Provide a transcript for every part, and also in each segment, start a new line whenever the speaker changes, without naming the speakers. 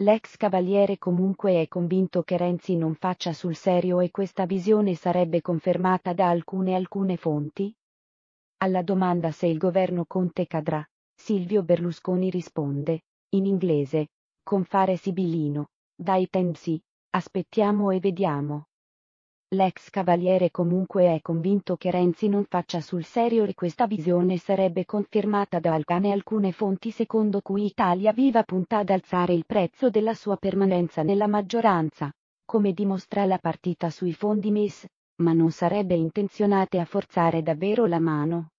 L'ex cavaliere comunque è convinto che Renzi non faccia sul serio e questa visione sarebbe confermata da alcune alcune fonti? Alla domanda se il governo Conte cadrà, Silvio Berlusconi risponde, in inglese, con fare sibillino, dai temsi, aspettiamo e vediamo. L'ex cavaliere comunque è convinto che Renzi non faccia sul serio e questa visione sarebbe confermata da alcane alcune fonti secondo cui Italia Viva punta ad alzare il prezzo della sua permanenza nella maggioranza, come dimostra la partita sui fondi MES, ma non sarebbe intenzionate a forzare davvero la mano.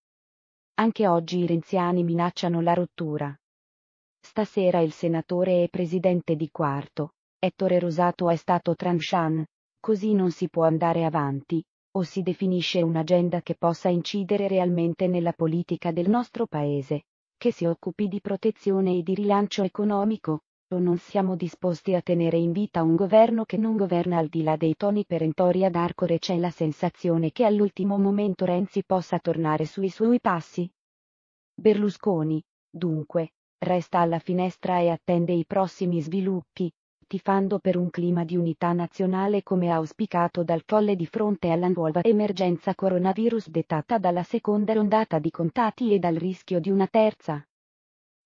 Anche oggi i renziani minacciano la rottura. Stasera il senatore e presidente di Quarto, Ettore Rosato è stato tranchant, così non si può andare avanti, o si definisce un'agenda che possa incidere realmente nella politica del nostro Paese, che si occupi di protezione e di rilancio economico, o non siamo disposti a tenere in vita un governo che non governa al di là dei toni perentori ad arcore c'è la sensazione che all'ultimo momento Renzi possa tornare sui suoi passi. Berlusconi, dunque, resta alla finestra e attende i prossimi sviluppi, tifando per un clima di unità nazionale come auspicato dal Colle di fronte alla nuova emergenza coronavirus dettata dalla seconda ondata di contati e dal rischio di una terza.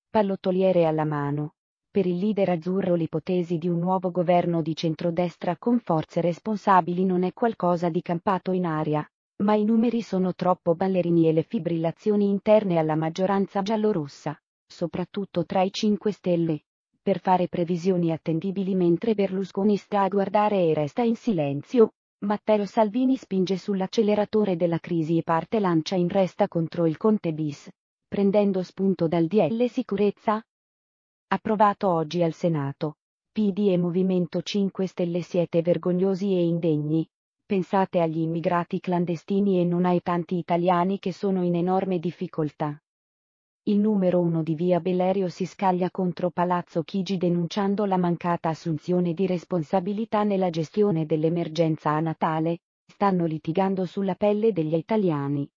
Pallottoliere alla mano. Per il leader azzurro l'ipotesi di un nuovo governo di centrodestra con forze responsabili non è qualcosa di campato in aria, ma i numeri sono troppo ballerini e le fibrillazioni interne alla maggioranza giallorossa, soprattutto tra i 5 Stelle, per fare previsioni attendibili mentre Berlusconi sta a guardare e resta in silenzio, Matteo Salvini spinge sull'acceleratore della crisi e parte lancia in resta contro il Conte bis, prendendo spunto dal DL sicurezza. Approvato oggi al Senato. PD e Movimento 5 Stelle siete vergognosi e indegni. Pensate agli immigrati clandestini e non ai tanti italiani che sono in enorme difficoltà il numero 1 di via Bellerio si scaglia contro Palazzo Chigi denunciando la mancata assunzione di responsabilità nella gestione dell'emergenza a Natale, stanno litigando sulla pelle degli italiani.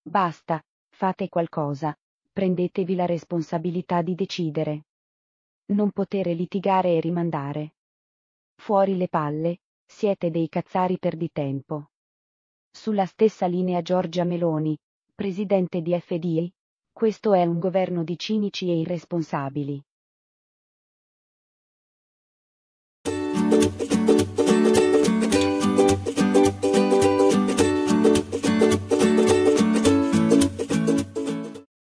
Basta, fate qualcosa, prendetevi la responsabilità di decidere. Non potere litigare e rimandare. Fuori le palle, siete dei cazzari per di tempo. Sulla stessa linea Giorgia Meloni, presidente di FDI, questo è un governo di cinici e irresponsabili.